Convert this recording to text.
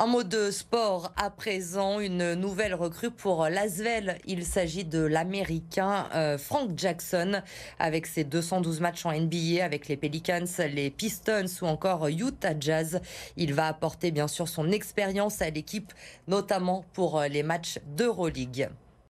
En mode sport, à présent, une nouvelle recrue pour l'Asvel. Il s'agit de l'Américain euh, Frank Jackson, avec ses 212 matchs en NBA, avec les Pelicans, les Pistons ou encore Utah Jazz. Il va apporter bien sûr son expérience à l'équipe, notamment pour euh, les matchs d'Euroleague.